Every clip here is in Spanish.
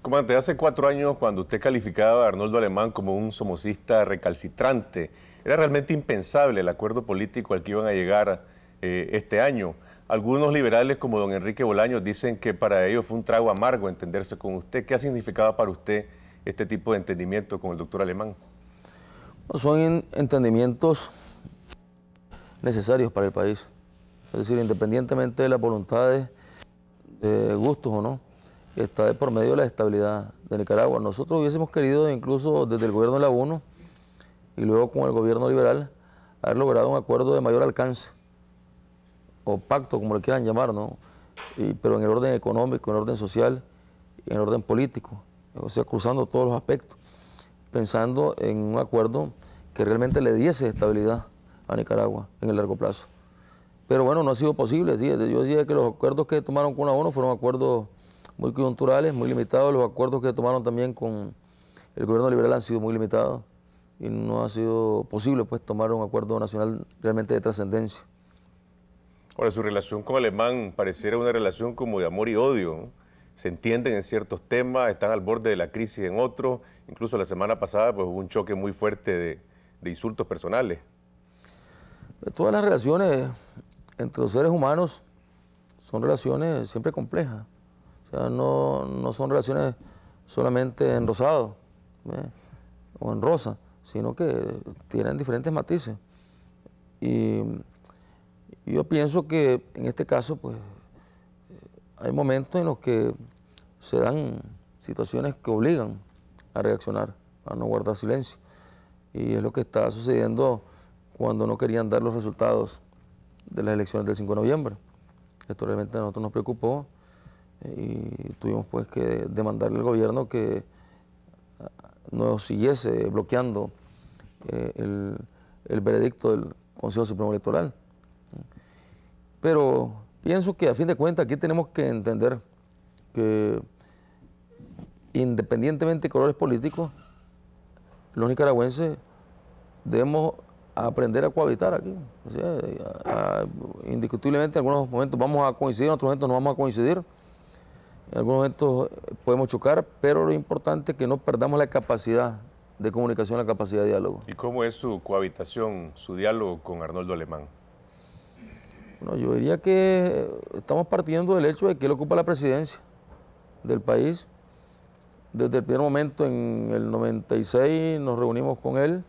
Comandante, hace cuatro años cuando usted calificaba a Arnoldo Alemán como un somocista recalcitrante, era realmente impensable el acuerdo político al que iban a llegar eh, este año. Algunos liberales como don Enrique Bolaño dicen que para ellos fue un trago amargo entenderse con usted. ¿Qué ha significado para usted este tipo de entendimiento con el doctor Alemán? son entendimientos necesarios para el país. Es decir, independientemente de las voluntades, de gustos o no, está de por medio de la estabilidad de Nicaragua. Nosotros hubiésemos querido, incluso desde el gobierno de la UNO y luego con el gobierno liberal, haber logrado un acuerdo de mayor alcance, o pacto, como le quieran llamar, ¿no? pero en el orden económico, en el orden social, en el orden político, o sea, cruzando todos los aspectos, pensando en un acuerdo que realmente le diese estabilidad a Nicaragua en el largo plazo. Pero bueno, no ha sido posible. Yo decía que los acuerdos que tomaron con la ONU fueron acuerdos muy coyunturales, muy limitados. Los acuerdos que tomaron también con el gobierno liberal han sido muy limitados y no ha sido posible pues tomar un acuerdo nacional realmente de trascendencia. Ahora, su relación con Alemán pareciera una relación como de amor y odio. Se entienden en ciertos temas, están al borde de la crisis en otros. Incluso la semana pasada pues, hubo un choque muy fuerte de, de insultos personales. Eh, todas las relaciones entre los seres humanos son relaciones siempre complejas. O sea, no, son relaciones solamente en rosado o en rosa, sino que tienen diferentes matices. Y yo pienso que en este caso, pues, hay momentos en los que se dan situaciones que obligan a reaccionar, a no guardar silencio. Y es lo que está sucediendo cuando no querían dar los resultados de las elecciones del 5 de noviembre. Esto realmente a nosotros nos preocupó y tuvimos pues que demandarle al gobierno que eh, nos siguiese bloqueando eh, el, veredicto del Consejo Supremo Electoral. Pero pienso que a fin de cuentas aquí tenemos que entender que independientemente de colores políticos, los nicaragüenses debemos aprender a cohabitar aquí. indiscutiblemente en algunos momentos vamos a coincidir, en otros momentos no vamos a coincidir en algunos momentos podemos chocar, pero lo importante es que no perdamos la capacidad de comunicación, la capacidad de diálogo. ¿Y cómo es su cohabitación, su diálogo con Arnoldo Alemán? Bueno, yo diría que estamos partiendo del hecho de que él ocupa la presidencia del país. Desde el primer momento, en el 96, nos reunimos con él.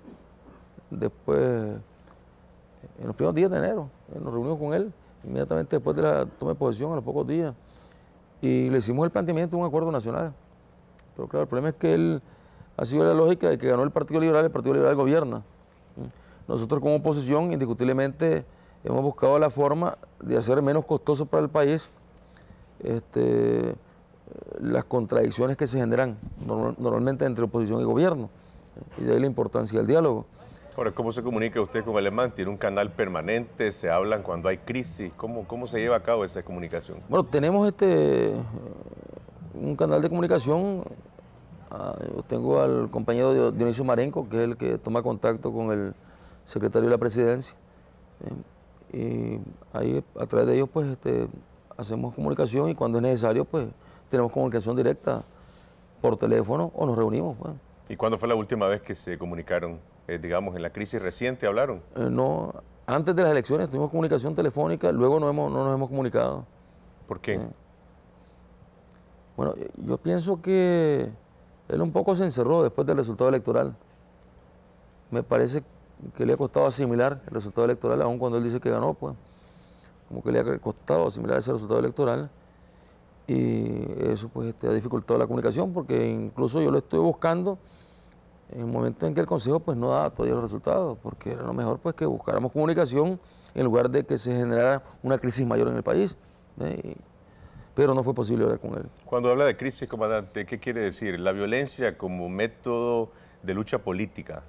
Después, en los primeros días de enero, nos reunimos con él. Inmediatamente después de la toma de posesión, a los pocos días y le hicimos el planteamiento de un acuerdo nacional. Pero claro, el problema es que él ha sido la lógica de que ganó el Partido Liberal, el Partido Liberal gobierna. Nosotros como oposición, indiscutiblemente, hemos buscado la forma de hacer menos costoso para el país este, las contradicciones que se generan normalmente entre oposición y gobierno. Y de ahí la importancia del diálogo. Ahora, ¿cómo se comunica usted con Alemán? ¿Tiene un canal permanente? ¿Se hablan cuando hay crisis? ¿Cómo, cómo se lleva a cabo esa comunicación? Bueno, tenemos este eh, un canal de comunicación. Ah, yo tengo al compañero Dionisio Marenco, que es el que toma contacto con el secretario de la presidencia. Eh, y ahí, a través de ellos, pues, este, hacemos comunicación y cuando es necesario, pues, tenemos comunicación directa por teléfono o nos reunimos. Pues. ¿Y cuándo fue la última vez que se comunicaron? Eh, digamos, en la crisis reciente hablaron. Eh, no, antes de las elecciones tuvimos comunicación telefónica, luego no, no nos hemos comunicado. ¿Por qué? Eh, bueno, yo pienso que él un poco se encerró después del resultado electoral. Me parece que le ha costado asimilar el resultado electoral, aun cuando él dice que ganó, pues. Como que le ha costado asimilar ese resultado electoral. Y eso pues este, ha dificultado la comunicación, porque incluso yo lo estoy buscando en el momento en que el Consejo pues no da todavía los resultados, porque era lo mejor pues que buscáramos comunicación en lugar de que se generara una crisis mayor en el país. Pero no fue posible hablar con él. Cuando habla de crisis, comandante, ¿qué quiere decir? La violencia como método de lucha política,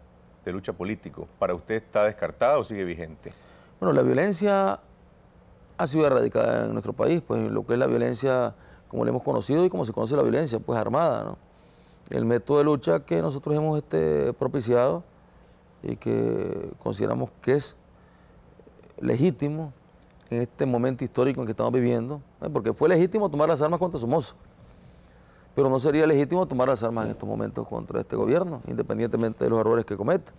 de lucha político, ¿para usted está descartada o sigue vigente? Bueno, la violencia ha sido erradicada en nuestro país, pues lo que es la violencia como la hemos conocido y como se conoce la violencia, pues armada, ¿no? el método de lucha que nosotros hemos este, propiciado y que consideramos que es legítimo en este momento histórico en que estamos viviendo, eh, porque fue legítimo tomar las armas contra Somoza, pero no sería legítimo tomar las armas en estos momentos contra este gobierno, independientemente de los errores que cometa,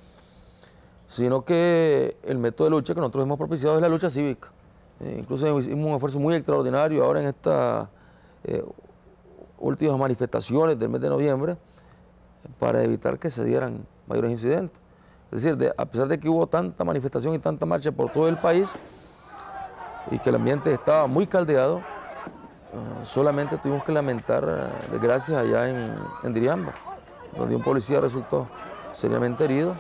sino que el método de lucha que nosotros hemos propiciado es la lucha cívica. Eh, incluso hicimos un esfuerzo muy extraordinario ahora en esta... Eh, últimas manifestaciones del mes de noviembre para evitar que se dieran mayores incidentes. Es decir, a pesar de que hubo tanta manifestación y tanta marcha por todo el país y que el ambiente estaba muy caldeado, eh, solamente tuvimos que lamentar eh, desgracias allá en, en Diriamba, donde un policía resultó seriamente herido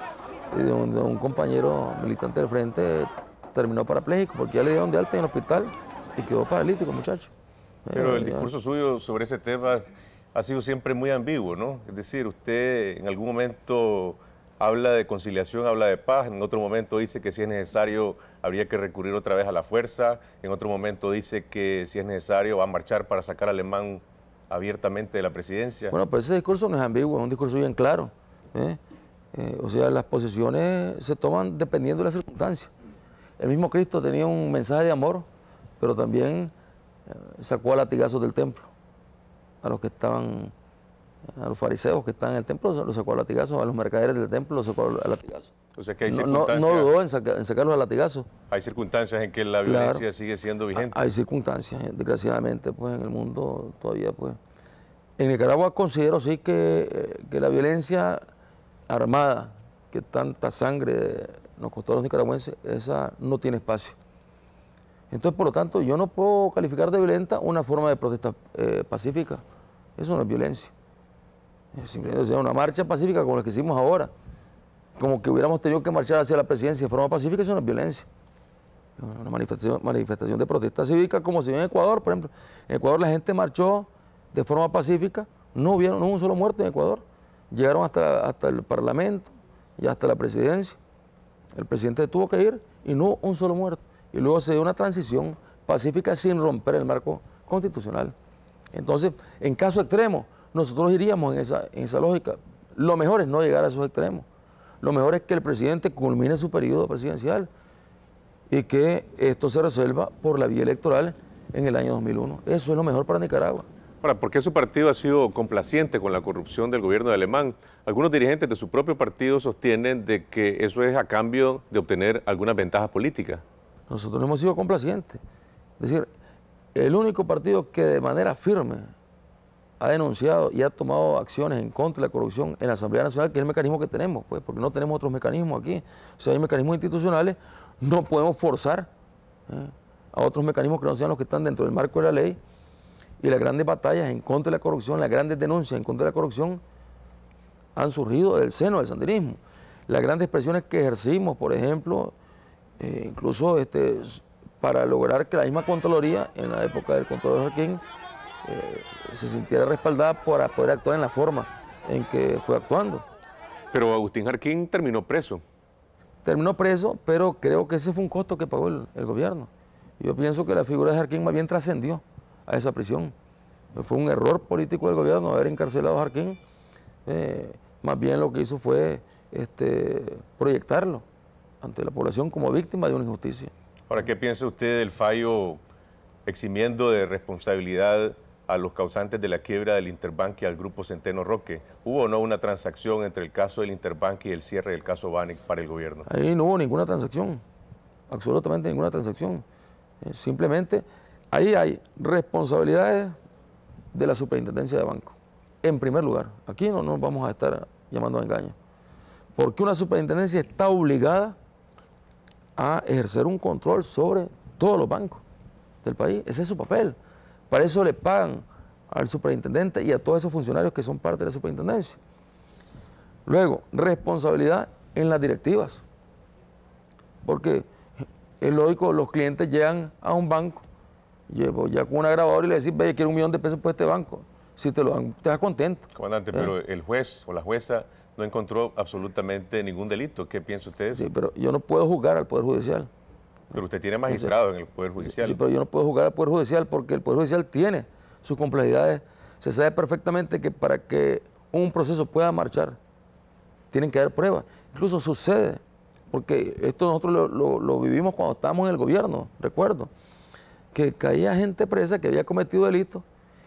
y donde un, compañero militante del frente terminó parapléjico porque ya le dieron de alta en el hospital y quedó paralítico, muchachos. Pero el discurso suyo sobre ese tema ha sido siempre muy ambiguo, ¿no? Es decir, usted en algún momento habla de conciliación, habla de paz, en otro momento dice que si es necesario habría que recurrir otra vez a la fuerza, en otro momento dice que si es necesario va a marchar para sacar a Alemán abiertamente de la presidencia. Bueno, pues ese discurso no es ambiguo, es un discurso bien claro. ¿eh? Eh, o sea, las posiciones se toman dependiendo de las circunstancias. El mismo Cristo tenía un mensaje de amor, pero también sacó a latigazos del templo a los que estaban, a los fariseos que están en el templo, los sacó a latigazos, a los mercaderes del templo los sacó a latigazos. O sea que no, dudó en, sacarlos a latigazos. Hay circunstancias en que la violencia sigue siendo vigente. Hay circunstancias, desgraciadamente, pues en el mundo todavía, pues. En Nicaragua considero sí que, eh, que la violencia armada, que tanta sangre nos costó a los nicaragüenses, esa no tiene espacio. Entonces, por lo tanto, yo no puedo calificar de violenta una forma de protesta eh, pacífica. Eso no es violencia. Es simplemente sea, una marcha pacífica como la que hicimos ahora. Como que hubiéramos tenido que marchar hacia la presidencia de forma pacífica, eso no es violencia. Una manifestación, de protesta cívica como se si vio en Ecuador, por ejemplo. En Ecuador la gente marchó de forma pacífica, no, hubieron, no hubo un solo muerto en Ecuador. Llegaron hasta, hasta el Parlamento y hasta la presidencia. El presidente tuvo que ir y no un solo muerto y luego se dio una transición pacífica sin romper el marco constitucional. Entonces, en caso extremo, nosotros iríamos en esa, lógica. Lo mejor es no llegar a esos extremos. Lo mejor es que el presidente culmine su periodo presidencial y que esto se resuelva por la vía electoral en el año 2001. Eso es lo mejor para Nicaragua. Ahora, ¿por qué su partido ha sido complaciente con la corrupción del gobierno de Alemán? Algunos dirigentes de su propio partido sostienen de que eso es a cambio de obtener algunas ventajas políticas. Nosotros no hemos sido complacientes. Es decir, el único partido que de manera firme ha denunciado y ha tomado acciones en contra de la corrupción en la Asamblea Nacional, que es el mecanismo que tenemos, pues, porque no tenemos otros mecanismos aquí. Si hay mecanismos institucionales, no podemos forzar ¿eh? a otros mecanismos que no sean los que están dentro del marco de la ley. Y las grandes batallas en contra de la corrupción, las grandes denuncias en contra de la corrupción han surgido del seno del sandinismo. Las grandes presiones que ejercimos, por ejemplo, eh, incluso este, para lograr que la misma Contraloría, en la época del Contralor de eh, se sintiera respaldada para poder actuar en la forma en que fue actuando. Pero Agustín Jarquín terminó preso. Terminó preso, pero creo que ese fue un costo que pagó el, gobierno. Yo pienso que la figura de Jarquín más bien trascendió a esa prisión. Fue un error político del gobierno haber encarcelado a Jarquín. Eh, más bien lo que hizo fue este, proyectarlo ante la población como víctima de una injusticia. Ahora, ¿qué piensa usted del fallo eximiendo de responsabilidad a los causantes de la quiebra del Interbank y al grupo Centeno Roque? ¿Hubo o no una transacción entre el caso del Interbank y el cierre del caso Banec para el gobierno? Ahí no hubo ninguna transacción, absolutamente ninguna transacción. Eh, simplemente ahí hay responsabilidades de la superintendencia de banco. En primer lugar, aquí no nos vamos a estar llamando a engaño. Porque una superintendencia está obligada a ejercer un control sobre todos los bancos del país. Ese es su papel. Para eso le pagan al superintendente y a todos esos funcionarios que son parte de la superintendencia. Luego, responsabilidad en las directivas. Porque eh, es lógico, los clientes llegan a un banco, llevo ya con una grabadora y le decís, vaya, quiero un millón de pesos por este banco. Si te lo dan, te vas contento. Comandante, eh. pero el juez o la jueza no encontró absolutamente ningún delito. ¿Qué piensa usted? Sí, pero yo no puedo juzgar al Poder Judicial. Pero usted tiene magistrado en el Poder Judicial. Sí, pero yo no puedo juzgar al Poder Judicial porque el Poder Judicial tiene sus complejidades. Se sabe perfectamente que para que un proceso pueda marchar, tienen que haber pruebas. Incluso sucede, porque esto nosotros lo, vivimos cuando estábamos en el gobierno, recuerdo, que caía gente presa que había cometido delitos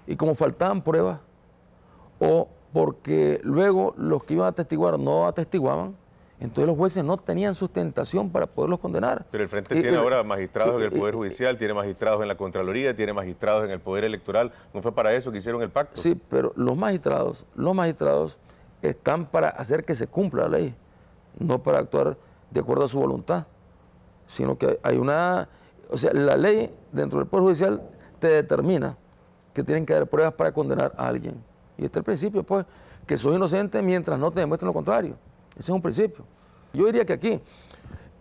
y como faltaban pruebas o porque luego los que iban a atestiguar no atestiguaban. Entonces los jueces no tenían sustentación para poderlos condenar. Pero el Frente tiene ahora magistrados en el Poder Judicial, tiene magistrados en la Contraloría, tiene magistrados en el Poder Electoral. ¿No fue para eso que hicieron el pacto? Sí, pero los magistrados, los magistrados están para hacer que se cumpla la ley, no para actuar de acuerdo a su voluntad, sino que hay una... O sea, la ley dentro del Poder Judicial te determina que tienen que haber pruebas para condenar a alguien y es el principio, pues, que soy inocente mientras no te demuestren lo contrario. Ese es un principio. Yo diría que aquí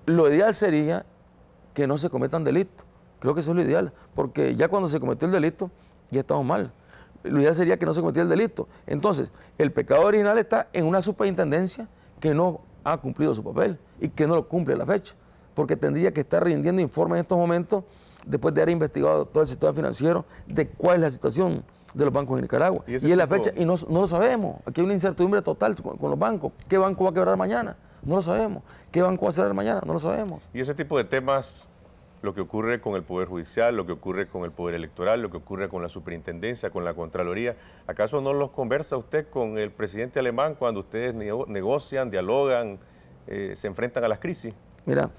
lo ideal sería que no se cometan delitos. Creo que eso es lo ideal, porque ya cuando se cometió el delito, ya estamos mal. Lo ideal sería que no se cometiera el delito. Entonces, el pecado original está en una superintendencia que no ha cumplido su papel y que no lo cumple a la fecha, porque tendría que estar rindiendo informes en estos momentos, después de haber investigado todo el sistema financiero, de cuál es la situación de los bancos en Nicaragua. Y, la fecha, y no, lo sabemos. Aquí hay una incertidumbre total con, los bancos. ¿Qué banco va a quebrar mañana? No lo sabemos. ¿Qué banco va a cerrar mañana? No lo sabemos. Y ese tipo de temas, lo que ocurre con el Poder Judicial, lo que ocurre con el Poder Electoral, lo que ocurre con la Superintendencia, con la Contraloría, ¿acaso no los conversa usted con el presidente alemán cuando ustedes negocian, dialogan, eh, se enfrentan a las crisis? Mira,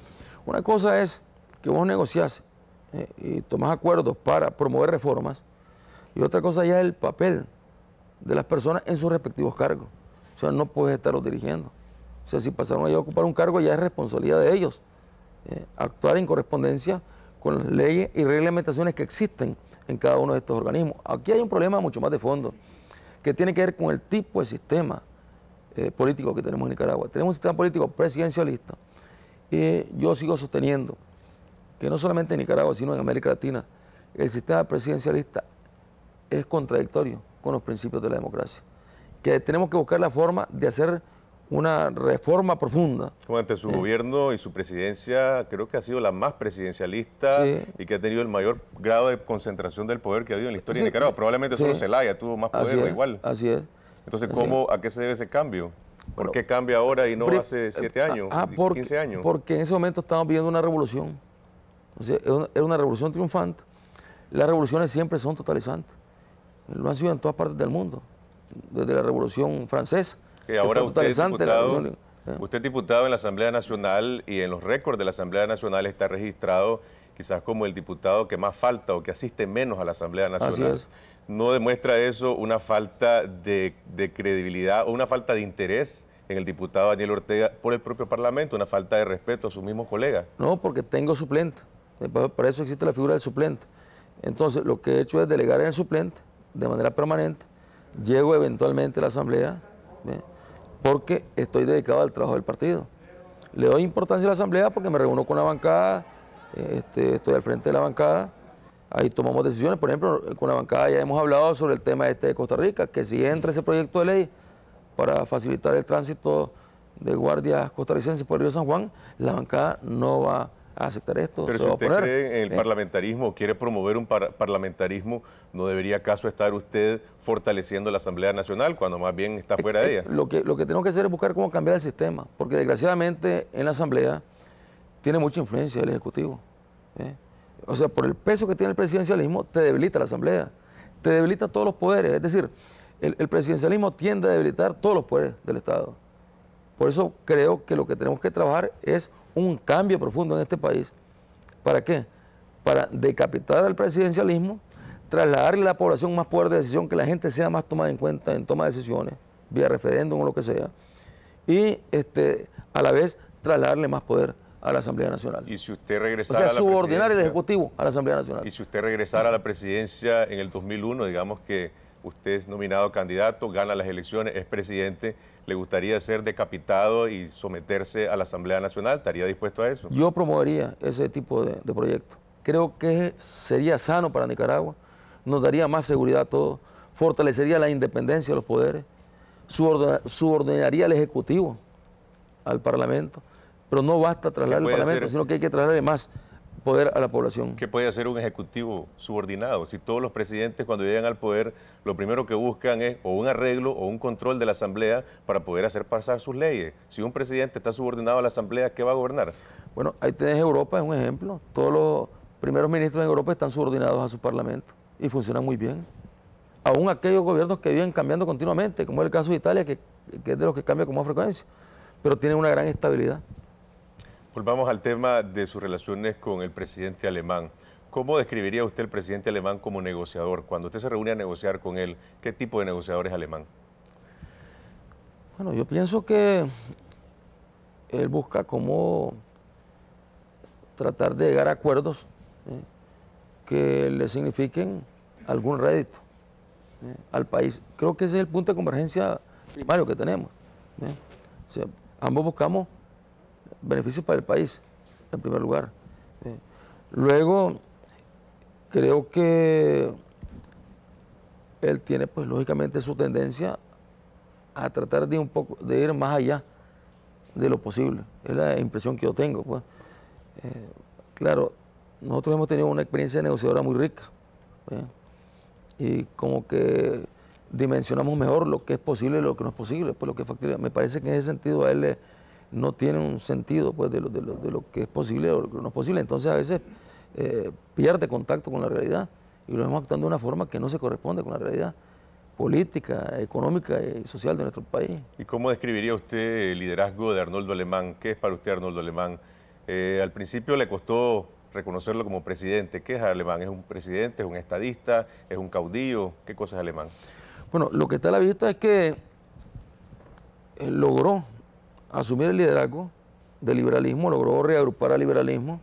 una cosa es que vos negociás eh, y tomás acuerdos para promover reformas, y otra cosa ya es el papel de las personas en sus respectivos cargos. O sea, no puedes estarlos dirigiendo. O sea, si pasaron ellos a ocupar un cargo, ya es responsabilidad de ellos. Eh, actuar en correspondencia con las leyes y reglamentaciones que existen en cada uno de estos organismos. Aquí hay un problema mucho más de fondo, que tiene que ver con el tipo de sistema eh, político que tenemos en Nicaragua. Tenemos un sistema político presidencialista. y yo sigo sosteniendo que no solamente en Nicaragua, sino en América Latina, el sistema presidencialista es contradictorio con los principios de la democracia. Que tenemos que buscar la forma de hacer una reforma profunda. ante su eh. gobierno y su presidencia, creo que ha sido la más presidencialista y que ha tenido el mayor grado de concentración del poder que ha habido en la historia de Nicaragua. Probablemente solo Zelaya tuvo más poder, igual. Así es. Entonces, ¿cómo, ¿a qué se debe ese cambio? ¿Por qué cambia ahora y no hace siete ah, años, ah, porque, 15 años? Porque en ese momento estamos viviendo una revolución. O era una revolución triunfante. Las revoluciones siempre son totalizantes. Lo han sido en todas partes del mundo, desde la Revolución Francesa. Que ahora usted, diputado, usted diputado en la Asamblea Nacional y en los récords de la Asamblea Nacional está registrado quizás como el diputado que más falta o que asiste menos a la Asamblea Nacional. ¿No demuestra eso una falta de, de credibilidad o una falta de interés en el diputado Daniel Ortega por el propio Parlamento, una falta de respeto a sus mismos colegas? No, porque tengo suplente. Para eso existe la figura del suplente. Entonces, lo que he hecho es delegar en el suplente de manera permanente, llego eventualmente a la asamblea, porque estoy dedicado al trabajo del partido. Le doy importancia a la asamblea porque me reúno con la bancada, eh, este, estoy al frente de la bancada, ahí tomamos decisiones, por ejemplo, con la bancada ya hemos hablado sobre el tema este de Costa Rica, que si entra ese proyecto de ley para facilitar el tránsito de guardias costarricenses por el río San Juan, la bancada no va a ...a aceptar esto. Pero si usted cree en el eh. parlamentarismo quiere promover un parlamentarismo, ¿no debería acaso estar usted fortaleciendo la Asamblea Nacional cuando más bien está fuera de ella? Lo que, lo que tenemos que hacer es buscar cómo cambiar el sistema, porque desgraciadamente en la Asamblea tiene mucha influencia el Ejecutivo. ¿eh? O sea, por el peso que tiene el presidencialismo, te debilita la Asamblea, te debilita todos los poderes. Es decir, el presidencialismo tiende a debilitar todos los poderes del Estado. Por eso creo que lo que tenemos que trabajar es un cambio profundo en este país. ¿Para qué? Para decapitar al presidencialismo, trasladarle a la población más poder de decisión, que la gente sea más tomada en cuenta en toma de decisiones, vía referéndum o lo que sea, y este, a la vez trasladarle más poder a la Asamblea Nacional. Y si usted o sea, subordinar el Ejecutivo a la Asamblea Nacional. Y si usted regresara a la presidencia en el 2001, digamos que usted es nominado candidato, gana las elecciones, es presidente, le gustaría ser decapitado y someterse a la Asamblea Nacional? ¿Estaría dispuesto a eso? Yo promovería ese tipo de, de proyecto. Creo que sería sano para Nicaragua, nos daría más seguridad a todos, fortalecería la independencia de los poderes, subordinaría al Ejecutivo, al Parlamento, pero no basta trasladar el Parlamento, sino que hay que trasladarle más poder a la población. ¿Qué puede hacer un ejecutivo subordinado? Si todos los presidentes cuando llegan al poder lo primero que buscan es o un arreglo o un control de la Asamblea para poder hacer pasar sus leyes. Si un presidente está subordinado a la Asamblea, ¿qué va a gobernar? Bueno, ahí tenés Europa, es un ejemplo. Todos los primeros ministros en Europa están subordinados a su parlamento y funcionan muy bien. Aún aquellos gobiernos que viven cambiando continuamente, como es el caso de Italia, que, que es de los que cambia con más frecuencia, pero tienen una gran estabilidad. Volvamos al tema de sus relaciones con el presidente alemán. ¿Cómo describiría usted al presidente alemán como negociador? Cuando usted se reúne a negociar con él, ¿qué tipo de negociador es alemán? Bueno, yo pienso que él busca cómo tratar de llegar a acuerdos ¿eh? que le signifiquen algún rédito ¿eh? al país. Creo que ese es el punto de convergencia primario que tenemos. ¿eh? ambos buscamos beneficios para el país, en primer lugar. luego, creo que él tiene, pues lógicamente, su tendencia a tratar de, un poco, de ir más allá de lo posible. Es la impresión que yo tengo. Pues. Eh, claro, nosotros hemos tenido una experiencia negociadora muy rica. ¿eh? Y como que dimensionamos mejor lo que es posible y lo que no es posible, pues lo que Me parece que en ese sentido a él no tiene un sentido pues, de, lo, que es posible o lo que no es posible. Entonces a veces eh, pierde contacto con la realidad y lo vemos actuando de una forma que no se corresponde con la realidad política, económica y social de nuestro país. ¿Y cómo describiría usted el liderazgo de Arnoldo Alemán? ¿Qué es para usted Arnoldo Alemán? Eh, al principio le costó reconocerlo como presidente. ¿Qué es Alemán? ¿Es un presidente? ¿Es un estadista? ¿Es un caudillo? ¿Qué cosa es Alemán? Bueno, lo que está a la vista es que eh, logró asumir el liderazgo del liberalismo, logró reagrupar al liberalismo,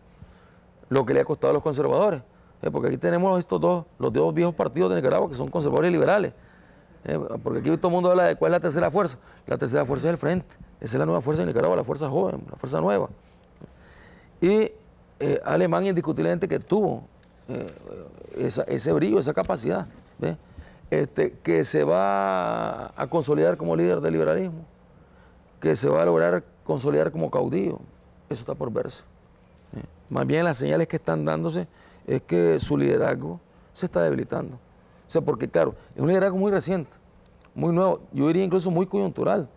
lo que le ha costado a los conservadores. Eh, porque aquí tenemos estos dos, los dos viejos partidos de Nicaragua que son conservadores y liberales. Eh, porque aquí todo el mundo habla de cuál es la tercera fuerza. La tercera fuerza es el frente. Esa es la nueva fuerza de Nicaragua, la fuerza joven, la fuerza nueva. Y alemán eh, Alemania indiscutiblemente que tuvo ese brillo, esa capacidad, este, que se va a consolidar como líder del liberalismo que se va a lograr consolidar como caudillo. Eso está por verse. Eh, más bien las señales que están dándose es que su liderazgo se está debilitando. O sea, porque claro, es un liderazgo muy reciente, muy nuevo, yo diría incluso muy coyuntural.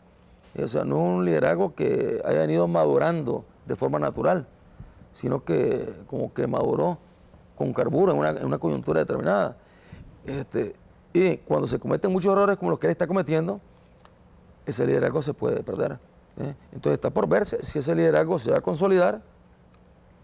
Eh, o sea, no es un liderazgo que haya venido madurando de forma natural, sino que como que maduró con carburo en una, coyuntura determinada. Este, y cuando se cometen muchos errores como los que él está cometiendo, ese liderazgo se puede perder. ¿eh? Entonces está por verse si ese liderazgo se va a consolidar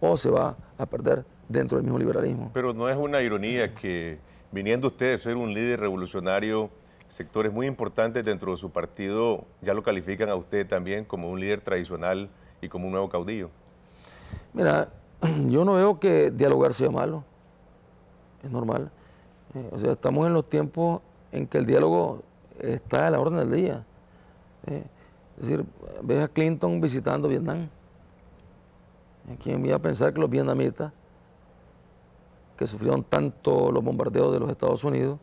o se va a perder dentro del mismo liberalismo. Pero no es una ironía que viniendo usted de ser un líder revolucionario, sectores muy importantes dentro de su partido ya lo califican a usted también como un líder tradicional y como un nuevo caudillo. Mira, yo no veo que dialogar sea malo, es normal. Eh, o sea, estamos en los tiempos en que el diálogo está a la orden del día. Eh, es decir, ves a Clinton visitando Vietnam. me iba a pensar que los vietnamitas, que sufrieron tanto los bombardeos de los Estados Unidos,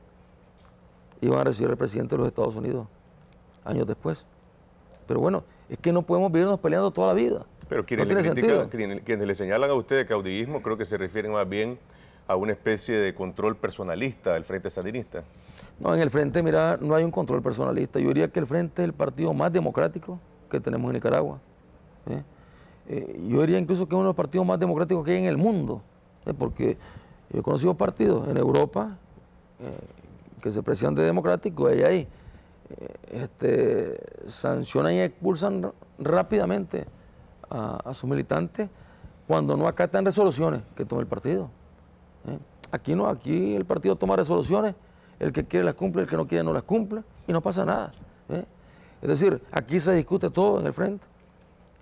iban a recibir al presidente de los Estados Unidos años después? Pero bueno, es que no podemos vivirnos peleando toda la vida. Pero quienes, le, quienes, le señalan a usted de caudillismo, creo que se refieren más bien a una especie de control personalista del Frente Sandinista. No, en el Frente, mira, no hay un control personalista. Yo diría que el Frente es el partido más democrático que tenemos en Nicaragua. ¿eh? Eh, yo diría incluso que es uno de los partidos más democráticos que hay en el mundo, ¿eh? porque yo he conocido partidos en Europa que se precian de democráticos y ahí este, sancionan y expulsan rápidamente a, a, sus militantes cuando no acatan resoluciones que toma el partido. Aquí no, aquí el partido toma resoluciones el que quiere la cumple, el que no quiere no las cumple, y no pasa nada. ¿eh? Es decir, aquí se discute todo en el frente.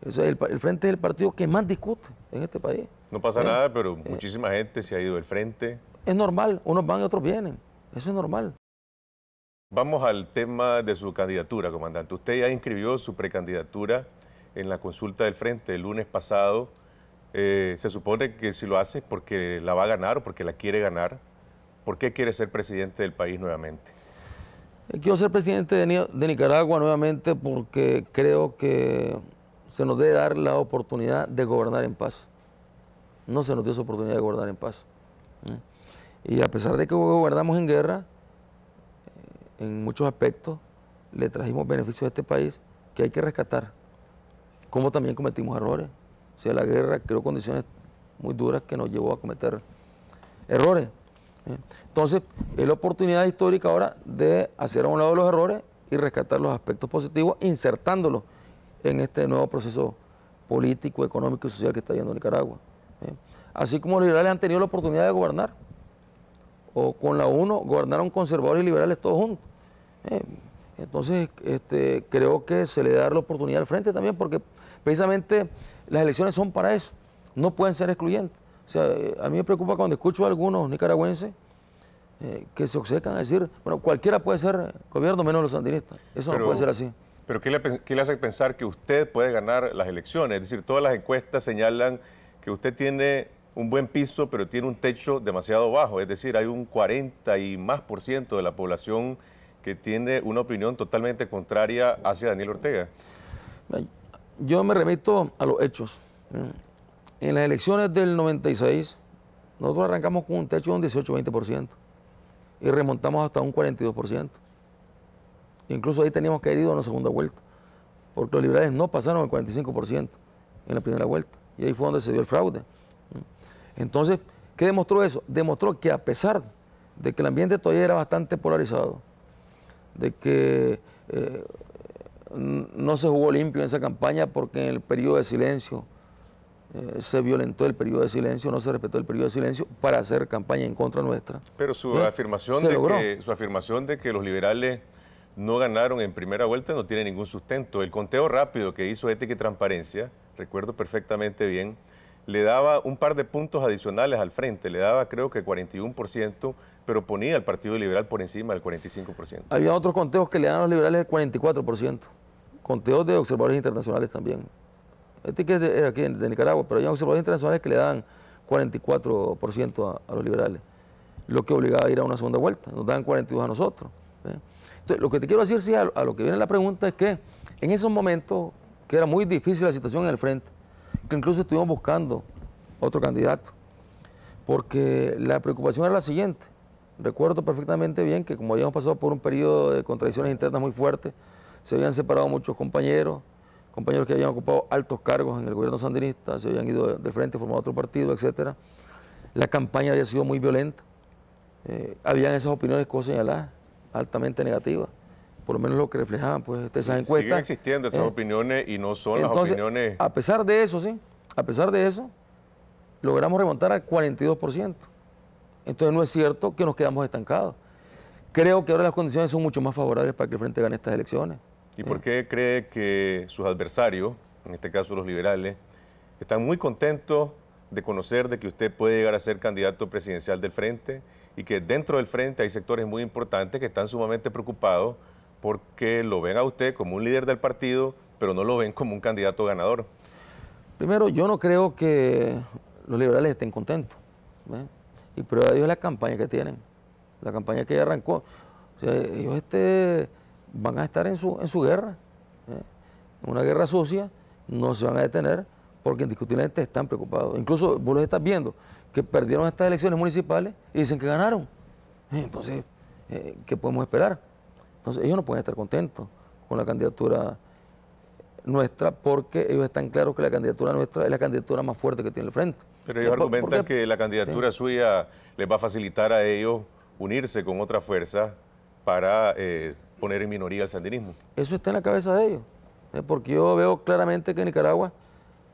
el, frente es el partido que más discute en este país. No pasa ¿eh? nada, pero eh. muchísima gente se ha ido del frente. Es normal, unos van y otros vienen. Eso es normal. Vamos al tema de su candidatura, comandante. Usted ya inscribió su precandidatura en la consulta del frente el lunes pasado. se supone que si lo hace porque la va a ganar o porque la quiere ganar. ¿Por qué quiere ser presidente del país nuevamente? Eh, quiero ser presidente de, Nicaragua nuevamente porque creo que se nos debe dar la oportunidad de gobernar en paz. No se nos dio esa oportunidad de gobernar en paz. ¿eh? Y a pesar de que gobernamos en guerra, eh, en muchos aspectos, le trajimos beneficios a este país que hay que rescatar. Como también cometimos errores. O sea, la guerra creó condiciones muy duras que nos llevó a cometer errores. Eh, entonces, es la oportunidad histórica ahora de hacer a un lado los errores y rescatar los aspectos positivos, insertándolos en este nuevo proceso político, económico y social que está yendo Nicaragua. Eh, así como los liberales han tenido la oportunidad de gobernar, o con la UNO gobernaron conservadores y liberales todos juntos. Eh, entonces, este, creo que se le da la oportunidad al frente también, porque precisamente las elecciones son para eso, no pueden ser excluyentes. O sea, eh, a mí me preocupa cuando escucho a algunos nicaragüenses eh, que se obsecan a decir, bueno, cualquiera puede ser gobierno menos los sandinistas. Eso no puede ser así. Pero ¿qué le, ¿qué le, hace pensar que usted puede ganar las elecciones? Es decir, todas las encuestas señalan que usted tiene un buen piso, pero tiene un techo demasiado bajo. Es decir, hay un 40 y más por ciento de la población que tiene una opinión totalmente contraria hacia Daniel Ortega. Yo me remito a los hechos. En las elecciones del 96, nosotros arrancamos con un techo de un 18-20% y remontamos hasta un 42%. Incluso ahí teníamos que ir a una segunda vuelta, porque los liberales no pasaron el 45% en la primera vuelta. Y ahí fue donde se dio el fraude. Entonces, ¿qué demostró eso? Demostró que a pesar de que el ambiente todavía era bastante polarizado, de que eh, no se jugó limpio en esa campaña porque en el periodo de silencio eh, se violentó el periodo de silencio, no se respetó el periodo de silencio para hacer campaña en contra nuestra. Pero ¿Eh? su, afirmación, de Que, los liberales no ganaron en primera vuelta no tiene ningún sustento. El conteo rápido que hizo Ética y Transparencia, recuerdo perfectamente bien, le daba un par de puntos adicionales al frente, le daba creo que 41%, pero ponía al Partido Liberal por encima del 45%. Había otros conteos que le daban a los liberales el 44%, conteos de observadores internacionales también. Este que es de, eh, aquí de, Nicaragua, pero hay observadores internacionales que le dan 44% a, los liberales, lo que obligaba a ir a una segunda vuelta. Nos dan 42 a nosotros. ¿eh? Entonces, lo que te quiero decir, sí, a, a, lo que viene la pregunta es que en esos momentos, que era muy difícil la situación en el frente, que incluso estuvimos buscando otro candidato, porque la preocupación era la siguiente. Recuerdo perfectamente bien que como habíamos pasado por un periodo de contradicciones internas muy fuertes, se habían separado muchos compañeros, compañeros que habían ocupado altos cargos en el gobierno sandinista, se habían ido de frente, formado otro partido, etc. La campaña había sido muy violenta. Eh, habían esas opiniones, cosas señaladas, altamente negativas por lo menos lo que reflejaban pues este, encuestas. Siguen existiendo ¿eh? estas opiniones y no son las opiniones. A pesar de eso, sí, a pesar de eso, logramos remontar al 42%. Entonces no es cierto que nos quedamos estancados. Creo que ahora las condiciones son mucho más favorables para que el Frente gane estas elecciones. ¿Y por qué cree que sus adversarios, en este caso los liberales, están muy contentos de conocer de que usted puede llegar a ser candidato presidencial del Frente y que dentro del Frente hay sectores muy importantes que están sumamente preocupados porque lo ven a usted como un líder del partido, pero no lo ven como un candidato ganador? Primero, yo no creo que los liberales estén contentos. Y prueba de Dios es la campaña que tienen, la campaña que ya arrancó. O sea, ellos este van a estar en su, en su guerra, ¿eh? en una guerra sucia, no se van a detener porque indiscutiblemente están preocupados. Incluso vos los estás viendo, que perdieron estas elecciones municipales y dicen que ganaron. ¿Eh? Entonces, eh, ¿qué podemos esperar? Entonces, ellos no pueden estar contentos con la candidatura nuestra porque ellos están claros que la candidatura nuestra es la candidatura más fuerte que tiene el frente. Pero ellos argumentan que la candidatura suya les va a facilitar a ellos unirse con otra fuerza para poner en minoría al sandinismo. Eso está en la cabeza de ellos, porque yo veo claramente que en Nicaragua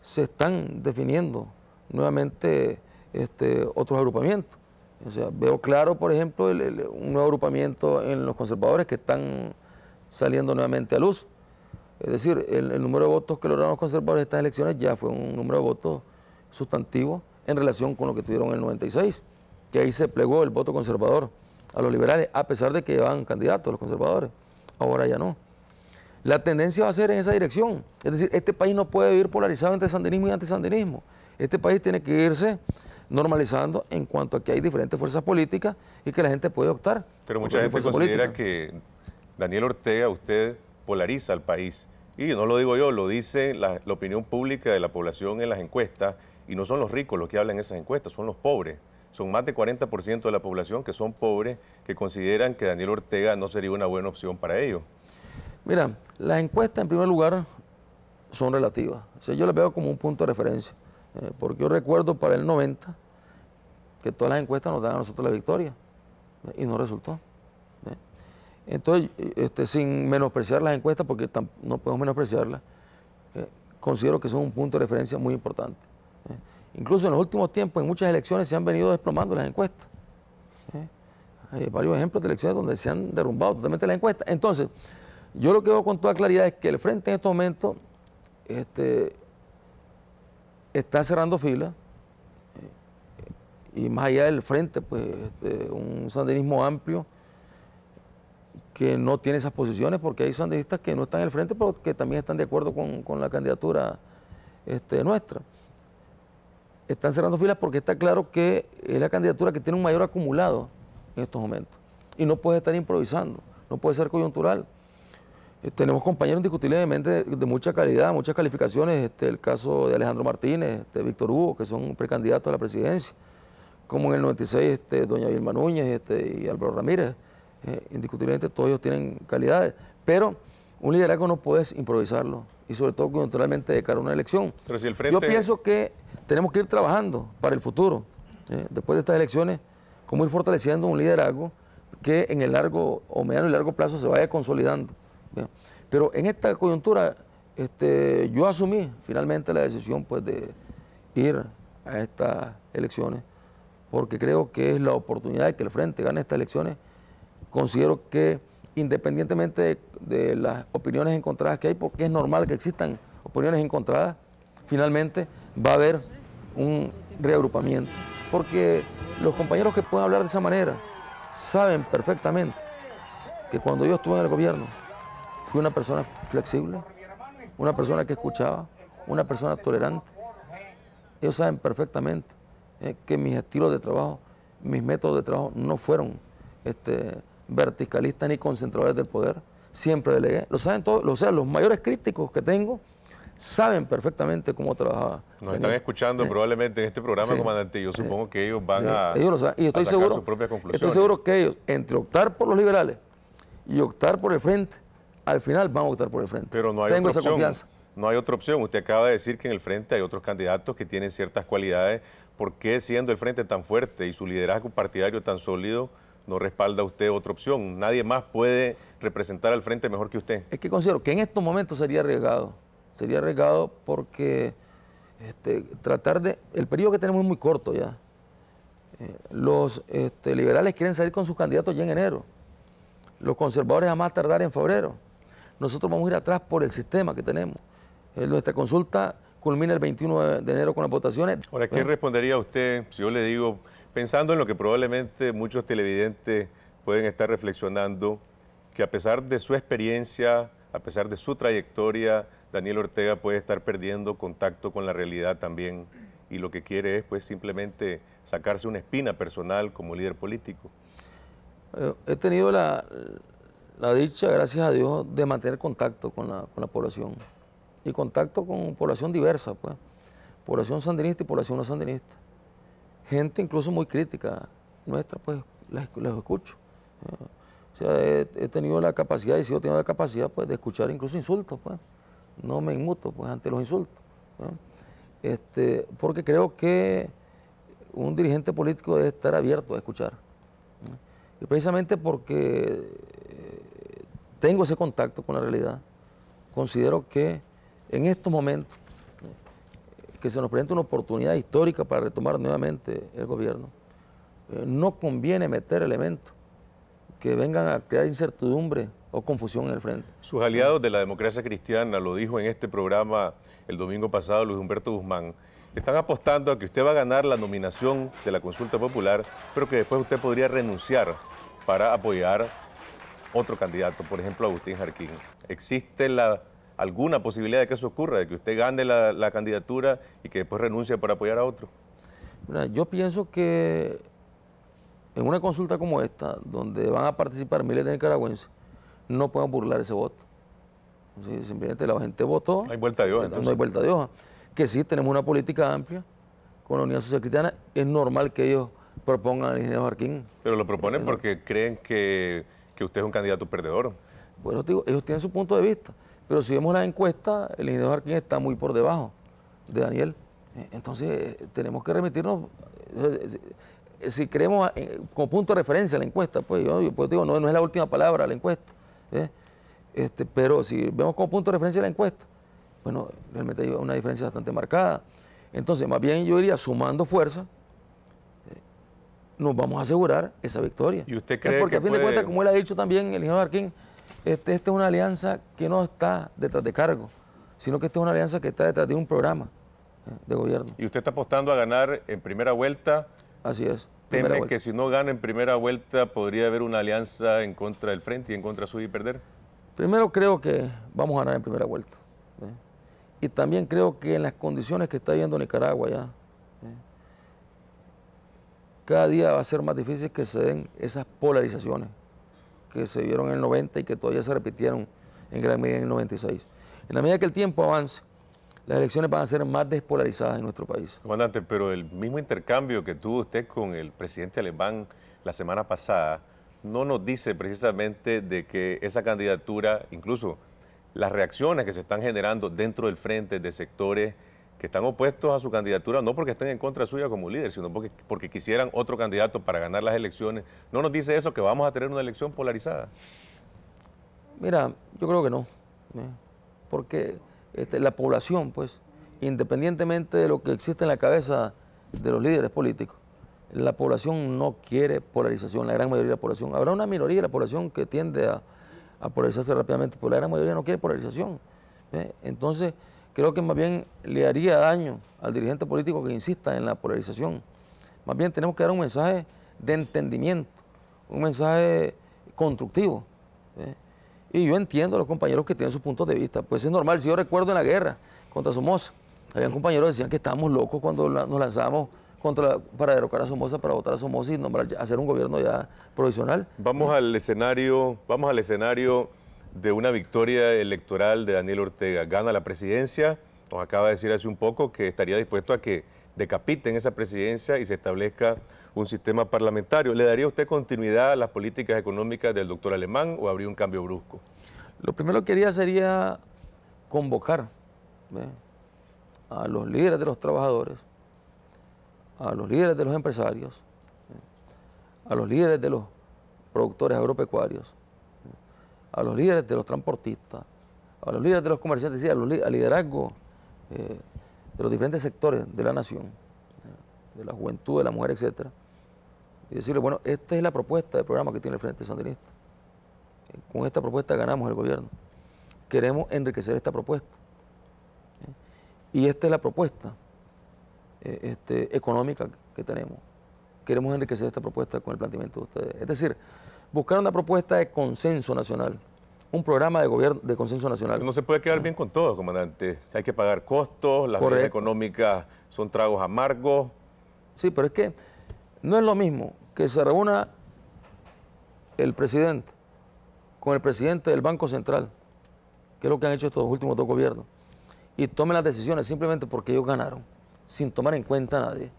se están definiendo nuevamente este, otros agrupamientos. O sea, veo claro, por ejemplo, un nuevo agrupamiento en los conservadores que están saliendo nuevamente a luz. Es decir, el, el número de votos que lograron los conservadores en estas elecciones ya fue un número de votos sustantivo en relación con lo que tuvieron en el 96, que ahí se plegó el voto conservador a los liberales, a pesar de que llevan candidatos los conservadores. Ahora ya no. La tendencia va a ser en esa dirección. Es decir, este país no puede vivir polarizado entre sandinismo y antisandinismo. Este país tiene que irse normalizando en cuanto a que hay diferentes fuerzas políticas y que la gente puede optar. Pero mucha gente considera que Daniel Ortega, usted polariza al país. Y no lo digo yo, lo dice la, la opinión pública de la población en las encuestas. Y no son los ricos los que hablan en esas encuestas, son los pobres son más de 40% de la población que son pobres, que consideran que Daniel Ortega no sería una buena opción para ellos. Mira, las encuestas en primer lugar son relativas. O yo las veo como un punto de referencia, eh, porque yo recuerdo para el 90 que todas las encuestas nos daban a nosotros la victoria y no resultó. ¿eh? Entonces, este, sin menospreciar las encuestas, porque no podemos menospreciarlas, eh, considero que son un punto de referencia muy importante. Incluso en los últimos tiempos, en muchas elecciones se han venido desplomando las encuestas. Hay varios ejemplos de elecciones donde se han derrumbado totalmente las encuestas. Entonces, yo lo que veo con toda claridad es que el Frente en estos momentos este, está cerrando filas y más allá del frente, pues este, un sandinismo amplio que no tiene esas posiciones, porque hay sandinistas que no están en el frente, pero que también están de acuerdo con, la candidatura este, nuestra están cerrando filas porque está claro que es la candidatura que tiene un mayor acumulado en estos momentos. Y no puede estar improvisando, no puede ser coyuntural. Eh, tenemos compañeros indiscutiblemente de, mucha calidad, muchas calificaciones, este, el caso de Alejandro Martínez, de este, Víctor Hugo, que son precandidatos a la presidencia, como en el 96 este, doña Vilma Núñez este, y Álvaro Ramírez, eh, indiscutiblemente todos ellos tienen calidades, pero un liderazgo no puedes improvisarlo y sobre todo naturalmente, de cara a una elección. el frente... Yo pienso que tenemos que ir trabajando para el futuro, ¿eh? después de estas elecciones, como ir fortaleciendo un liderazgo que en el largo o mediano y largo plazo se vaya consolidando. Pero en esta coyuntura este, yo asumí finalmente la decisión pues, de ir a estas elecciones porque creo que es la oportunidad de que el frente gane estas elecciones. Considero que independientemente de, las opiniones encontradas que hay, porque es normal que existan opiniones encontradas, finalmente va a haber un reagrupamiento. Porque los compañeros que pueden hablar de esa manera saben perfectamente que cuando yo estuve en el gobierno fui una persona flexible, una persona que escuchaba, una persona tolerante. Ellos saben perfectamente eh, que mis estilos de trabajo, mis métodos de trabajo no fueron... Este, verticalistas ni concentradores del poder. Siempre delegué. Lo saben todos, o sea, los mayores críticos que tengo saben perfectamente cómo trabajaba. Nos están escuchando eh, probablemente en este programa, comandante. Yo supongo que ellos van a, Y estoy seguro, Estoy seguro que ellos, entre optar por los liberales y optar por el frente, al final van a optar por el frente. Pero no hay Tengo otra esa opción. confianza. No hay otra opción. Usted acaba de decir que en el frente hay otros candidatos que tienen ciertas cualidades. ¿Por qué siendo el frente tan fuerte y su liderazgo partidario tan sólido? no respalda usted otra opción. Nadie más puede representar al frente mejor que usted. Es que considero que en estos momentos sería arriesgado. Sería arriesgado porque este, tratar de... El periodo que tenemos es muy corto ya. Eh, los este, liberales quieren salir con sus candidatos ya en enero. Los conservadores a más tardar en febrero. Nosotros vamos a ir atrás por el sistema que tenemos. Eh, nuestra consulta culmina el 21 de enero con las votaciones. Ahora, ¿qué respondería usted si yo le digo pensando en lo que probablemente muchos televidentes pueden estar reflexionando, que a pesar de su experiencia, a pesar de su trayectoria, Daniel Ortega puede estar perdiendo contacto con la realidad también y lo que quiere es pues simplemente sacarse una espina personal como líder político. Eh, he tenido la, dicha, gracias a Dios, de mantener contacto con la, con la población y contacto con población diversa, pues, población sandinista y población no sandinista gente incluso muy crítica nuestra, pues las, escucho. O sea, he, tenido la capacidad y sigo teniendo la capacidad pues, de escuchar incluso insultos, pues. No me inmuto pues, ante los insultos. Este, porque creo que un dirigente político debe estar abierto a escuchar. Y precisamente porque eh, tengo ese contacto con la realidad, considero que en estos momentos que se nos presenta una oportunidad histórica para retomar nuevamente el gobierno. Eh, no conviene meter elementos que vengan a crear incertidumbre o confusión en el frente. Sus aliados de la democracia cristiana, lo dijo en este programa el domingo pasado Luis Humberto Guzmán, están apostando a que usted va a ganar la nominación de la consulta popular, pero que después usted podría renunciar para apoyar otro candidato, por ejemplo Agustín Jarquín. ¿Existe la alguna posibilidad de que eso ocurra, de que usted gane la, candidatura y que después renuncie para apoyar a otro? yo pienso que en una consulta como esta, donde van a participar miles de nicaragüenses, no pueden burlar ese voto. simplemente la gente votó. hay vuelta de hoja. No hay vuelta de hoja. Que sí, tenemos una política amplia con la Unidad Social Cristiana. Es normal que ellos propongan al ingeniero Jarquín. Pero lo proponen porque creen que, usted es un candidato perdedor. Bueno, digo, ellos tienen su punto de vista. Pero si vemos la encuesta, el ingeniero Jarquín está muy por debajo de Daniel. Eh, entonces, eh, tenemos que remitirnos, eh, si creemos como punto de referencia la encuesta, pues yo, pues digo, no, no, es la última palabra la encuesta. Este, pero si vemos como punto de referencia la encuesta, bueno, realmente hay una diferencia bastante marcada. Entonces, más bien yo diría, sumando fuerza, nos vamos a asegurar esa victoria. ¿Y usted cree porque a fin de cuentas, como él ha dicho también el ingeniero Arquín, este, esta es una alianza que no está detrás de cargo, sino que esta es una alianza que está detrás de un programa eh, de gobierno. Y usted está apostando a ganar en primera vuelta. Así es. Teme que si no gana en primera vuelta podría haber una alianza en contra del frente y en contra suyo y perder. Primero creo que vamos a ganar en primera vuelta. ¿eh? Y también creo que en las condiciones que está yendo Nicaragua ya, ¿eh? cada día va a ser más difícil que se den esas polarizaciones que se vieron en el 90 y que todavía se repitieron en gran medida en el 96. En la medida que el tiempo avance, las elecciones van a ser más despolarizadas en nuestro país. Comandante, pero el mismo intercambio que tuvo usted con el presidente alemán la semana pasada no nos dice precisamente de que esa candidatura, incluso las reacciones que se están generando dentro del frente de sectores que están opuestos a su candidatura, no porque estén en contra suya como líder, sino porque, porque quisieran otro candidato para ganar las elecciones. ¿No nos dice eso que vamos a tener una elección polarizada? Mira, yo creo que no, eh, porque este, la población, pues, independientemente de lo que existe en la cabeza de los líderes políticos, la población no quiere polarización, la gran mayoría de la población. Habrá una minoría de la población que tiende a, a polarizarse rápidamente, pero la gran mayoría no quiere polarización. Eh. Entonces, creo que más bien le haría daño al dirigente político que insista en la polarización. Más bien tenemos que dar un mensaje de entendimiento, un mensaje constructivo. ¿eh? Y yo entiendo a los compañeros que tienen sus puntos de vista, pues es normal. Si yo recuerdo en la guerra contra Somoza, había compañeros que decían que estábamos locos cuando nos lanzamos contra, para derrocar a Somoza, para votar a Somoza y nombrar, hacer un gobierno ya provisional. Vamos al escenario, vamos al escenario de una victoria electoral de Daniel Ortega. Gana la presidencia, nos acaba de decir hace un poco que estaría dispuesto a que decapiten esa presidencia y se establezca un sistema parlamentario. ¿Le daría usted continuidad a las políticas económicas del doctor Alemán o habría un cambio brusco? Lo primero que haría sería convocar a los líderes de los trabajadores, a los líderes de los empresarios, a los líderes de los productores agropecuarios, a los líderes de los transportistas, a los líderes de los comerciantes, a los, al liderazgo eh, de los diferentes sectores de la nación, eh, de la juventud, de la mujer, etc. Y decirle, bueno, esta es la propuesta del programa que tiene el Frente Sandinista. Eh, con esta propuesta ganamos el gobierno. Queremos enriquecer esta propuesta. Y esta es la propuesta este, económica que tenemos. Queremos enriquecer esta propuesta con el planteamiento de ustedes. Es decir, buscar una propuesta de consenso nacional, un programa de gobierno de consenso nacional. no se puede quedar bien con todo, comandante. Hay que pagar costos, las medidas económicas son tragos amargos. Sí, pero es que no es lo mismo que se reúna el presidente con el presidente del Banco Central, que es lo que han hecho estos últimos dos gobiernos, y tomen las decisiones simplemente porque ellos ganaron, sin tomar en cuenta a nadie.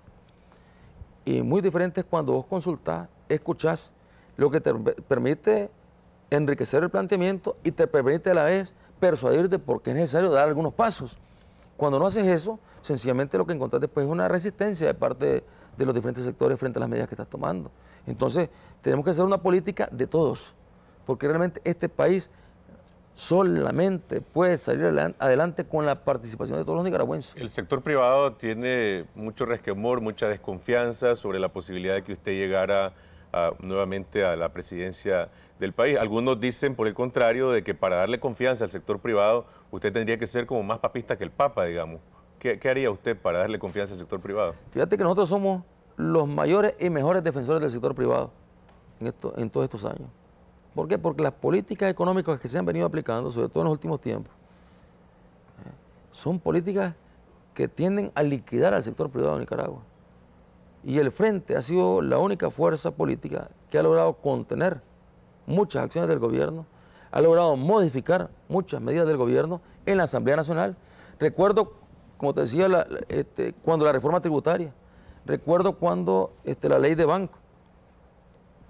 Y muy diferente es cuando vos consultás, escuchás lo que te permite enriquecer el planteamiento y te permite a la vez persuadirte porque es necesario dar algunos pasos. Cuando no haces eso, sencillamente lo que encontrás pues, después es una resistencia de parte de, de los diferentes sectores frente a las medidas que estás tomando. Entonces, tenemos que hacer una política de todos, porque realmente este país solamente puede salir adelante con la participación de todos los nicaragüenses. El sector privado tiene mucho resquemor, mucha desconfianza sobre la posibilidad de que usted llegara a nuevamente a la presidencia del país. Algunos dicen, por el contrario, de que para darle confianza al sector privado, usted tendría que ser como más papista que el Papa, digamos. ¿Qué, haría usted para darle confianza al sector privado? Fíjate que nosotros somos los mayores y mejores defensores del sector privado en, en todos estos años. ¿Por qué? Porque las políticas económicas que se han venido aplicando, sobre todo en los últimos tiempos, eh, son políticas que tienden a liquidar al sector privado de Nicaragua. Y el Frente ha sido la única fuerza política que ha logrado contener muchas acciones del gobierno, ha logrado modificar muchas medidas del gobierno en la Asamblea Nacional. Recuerdo, como te decía, este, cuando la reforma tributaria, recuerdo cuando este, la ley de banco.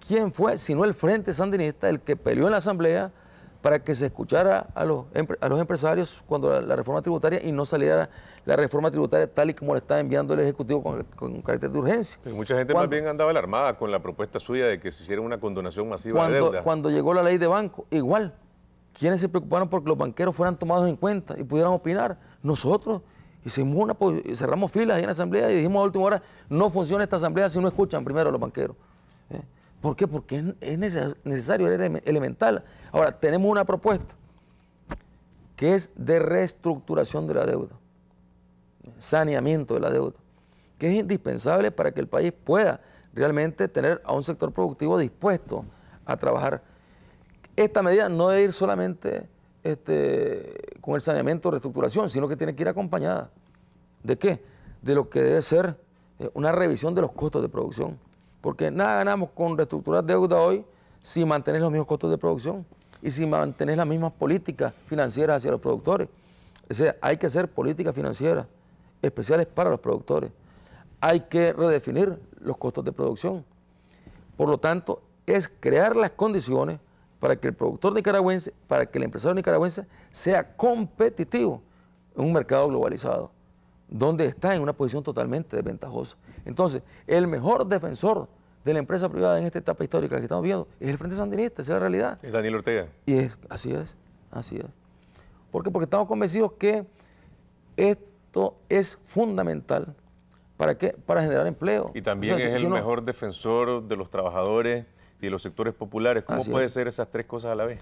¿Quién fue, sino el Frente Sandinista, el que peleó en la Asamblea para que se escuchara a los, a los empresarios cuando la, reforma tributaria y no saliera la reforma tributaria tal y como la está enviando el Ejecutivo con, carácter de urgencia. Pues mucha gente más bien andaba alarmada con la propuesta suya de que se hiciera una condonación masiva cuando, de deuda. Cuando llegó la ley de banco, igual. ¿Quiénes se preocuparon porque los banqueros fueran tomados en cuenta y pudieran opinar? Nosotros hicimos una, pues, cerramos filas ahí en la asamblea y dijimos a última hora, no funciona esta asamblea si no escuchan primero a los banqueros. ¿eh? ¿Por qué? Porque es necesario, es elemental. Ahora, tenemos una propuesta que es de reestructuración de la deuda, saneamiento de la deuda, que es indispensable para que el país pueda realmente tener a un sector productivo dispuesto a trabajar. Esta medida no debe ir solamente este, con el saneamiento o reestructuración, sino que tiene que ir acompañada. ¿De qué? De lo que debe ser eh, una revisión de los costos de producción porque nada ganamos con reestructurar deuda hoy si mantener los mismos costos de producción y si mantener las mismas políticas financieras hacia los productores. O sea, hay que hacer políticas financieras especiales para los productores. Hay que redefinir los costos de producción. Por lo tanto, es crear las condiciones para que el productor nicaragüense, para que el empresario nicaragüense sea competitivo en un mercado globalizado donde está en una posición totalmente desventajosa. Entonces, el mejor defensor de la empresa privada en esta etapa histórica que estamos viendo es el Frente Sandinista, esa es la realidad. Es Daniel Ortega. Y es, así es, así es. ¿Por qué? Porque estamos convencidos que esto es fundamental. ¿Para Para generar empleo. Y también es el mejor defensor de los trabajadores y de los sectores populares. ¿Cómo puede ser esas tres cosas a la vez?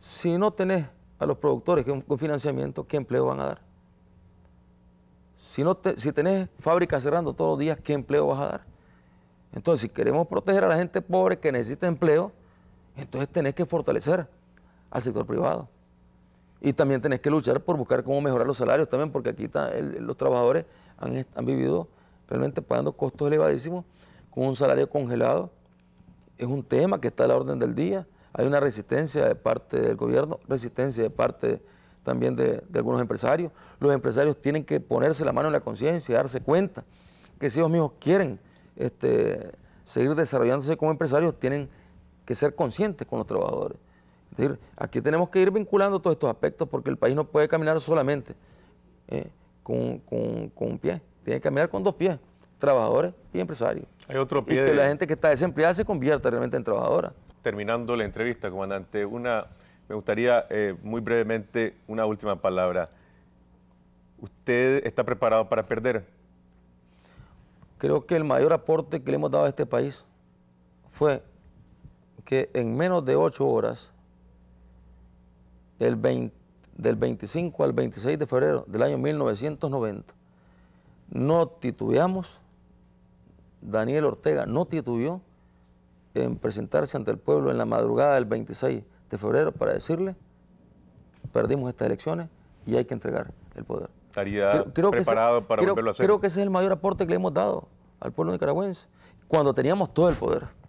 Si no tenés a los productores con financiamiento, ¿qué empleo van a dar? Si, no si tenés fábricas cerrando todos los días, ¿qué empleo vas a dar? Entonces, si queremos proteger a la gente pobre que necesita empleo, entonces tenés que fortalecer al sector privado. Y también tenés que luchar por buscar cómo mejorar los salarios también, porque aquí los trabajadores han, han, vivido realmente pagando costos elevadísimos con un salario congelado. Es un tema que está a la orden del día. Hay una resistencia de parte del gobierno, resistencia de parte también de, algunos empresarios. Los empresarios tienen que ponerse la mano en la conciencia, darse cuenta que si ellos mismos quieren este, seguir desarrollándose como empresarios, tienen que ser conscientes con los trabajadores. Es decir, aquí tenemos que ir vinculando todos estos aspectos porque el país no puede caminar solamente eh, con, un pie, tiene que caminar con dos pies, trabajadores y empresarios. Hay otro pie. Y que la gente que está desempleada se convierta realmente en trabajadora. Terminando la entrevista, comandante, una me gustaría eh, muy brevemente una última palabra. ¿Usted está preparado para perder? Creo que el mayor aporte que le hemos dado a este país fue que en menos de ocho horas, el del 25 al 26 de febrero del año 1990, no titubeamos, Daniel Ortega no titubeó en presentarse ante el pueblo en la madrugada del 26 febrero para decirle, perdimos estas elecciones y hay que entregar el poder. preparado para Creo que ese es el mayor aporte que le hemos dado al pueblo nicaragüense, cuando teníamos todo el poder.